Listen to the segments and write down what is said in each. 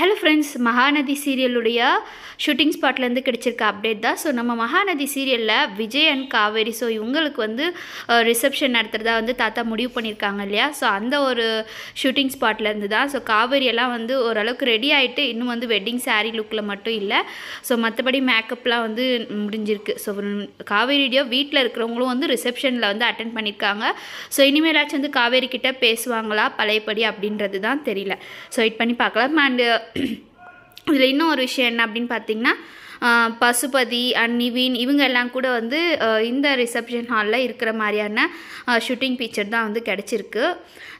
hello friends Mahanadi சீரியலுடைய shooting ஸ்பாட்லேருந்து கிடச்சிருக்க அப்டேட் தான் ஸோ நம்ம மகாநதி சீரியலில் விஜய் அண்ட் காவேரி ஸோ இவங்களுக்கு வந்து ரிசப்ஷன் நடத்துகிறதா வந்து தாத்தா முடிவு பண்ணியிருக்காங்க இல்லையா ஸோ அந்த ஒரு ஷூட்டிங் ஸ்பாட்லேருந்து தான் ஸோ காவேரி எல்லாம் வந்து ஓரளவுக்கு ரெடி ஆகிட்டு இன்னும் வந்து வெட்டிங் சாரீ லுக்கில் மட்டும் இல்லை ஸோ மற்றபடி மேக்கப்லாம் வந்து முடிஞ்சிருக்கு ஸோ காவேரியோ வீட்டில் இருக்கிறவங்களும் வந்து ரிசப்ஷனில் வந்து அட்டன் பண்ணியிருக்காங்க ஸோ இனிமேலாச்சும் வந்து காவேரி கிட்டே பேசுவாங்களா பழையபடி அப்படின்றது தான் தெரியல ஸோ வெயிட் பண்ணி பார்க்கலாம் அண்டு இதில் இன்னும் ஒரு விஷயம் என்ன அப்படின்னு பார்த்தீங்கன்னா பசுபதி அண்ட் நிவின் இவங்க எல்லாம் கூட வந்து இந்த ரிசப்ஷன் ஹாலில் இருக்கிற மாதிரியான ஷூட்டிங் பிக்சர் தான் வந்து கிடச்சிருக்கு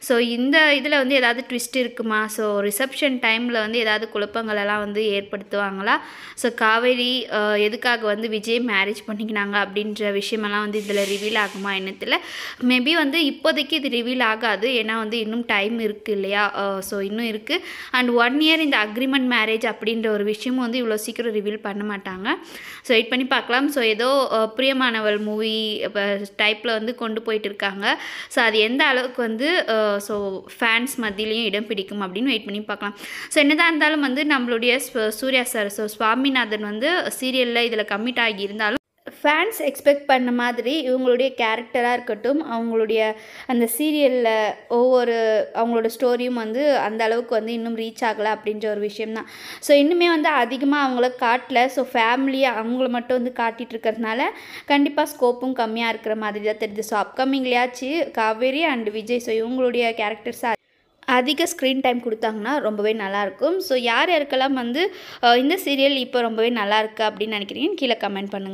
ஸோ இந்த இதில் வந்து ஏதாவது ட்விஸ்ட் இருக்குமா ஸோ ரிசப்ஷன் டைமில் வந்து ஏதாவது குழப்பங்களெல்லாம் வந்து ஏற்படுத்துவாங்களா ஸோ காவேரி எதுக்காக வந்து விஜய் மேரேஜ் பண்ணிக்கினாங்க அப்படின்ற விஷயமெல்லாம் வந்து இதில் ரிவீல் ஆகுமா என்னத்தில் மேபி வந்து இப்போதைக்கு இது ரிவீல் ஆகாது ஏன்னா வந்து இன்னும் டைம் இருக்குது இல்லையா ஸோ இன்னும் இருக்குது அண்ட் ஒன் இயர் இந்த அக்ரிமெண்ட் மேரேஜ் அப்படின்ற ஒரு விஷயமும் வந்து இவ்வளோ சீக்கிரம் ரிவீல் பண்ண மாட்டாங்க ஸோ வெயிட் பண்ணி பார்க்கலாம் ஸோ ஏதோ பிரியமானவள் மூவி டைப்பில் வந்து கொண்டு போயிட்டு இருக்காங்க ஸோ அது எந்த அளவுக்கு வந்து ஸோ ஃபேன்ஸ் மத்தியிலையும் இடம் பிடிக்கும் அப்படின்னு வெயிட் பண்ணி பார்க்கலாம் ஸோ என்னதான் இருந்தாலும் வந்து நம்மளுடைய சூர்யா சார் ஸோ சுவாமிநாதன் வந்து சீரியலில் இதில் கம்மிட் ஆகியிருந்தாலும் ஃபேன்ஸ் எக்ஸ்பெக்ட் பண்ண மாதிரி இவங்களுடைய கேரக்டராக இருக்கட்டும் அவங்களுடைய அந்த சீரியலில் ஒவ்வொரு அவங்களோட ஸ்டோரியும் வந்து அந்த அளவுக்கு வந்து இன்னும் ரீச் ஆகலை அப்படின்ற ஒரு விஷயம்தான் ஸோ இன்னுமே வந்து அதிகமாக அவங்கள காட்டல ஸோ ஃபேமிலியாக அவங்கள மட்டும் வந்து காட்டிகிட்டு இருக்கிறதுனால கண்டிப்பாக ஸ்கோப்பும் கம்மியாக இருக்கிற மாதிரி தான் தெரியுது ஸோ அப்கமிங்லேயாச்சு காவேரி அண்ட் விஜய் ஸோ இவங்களுடைய கேரக்டர்ஸாக அதிக ஸ்க்ரீன் டைம் கொடுத்தாங்கன்னா ரொம்பவே நல்லாயிருக்கும் ஸோ யார் யாருக்கெல்லாம் வந்து இந்த சீரியல் இப்போ ரொம்பவே நல்லாயிருக்கு அப்படின்னு நினைக்கிறீங்கன்னு கீழே கமெண்ட் பண்ணுங்கள்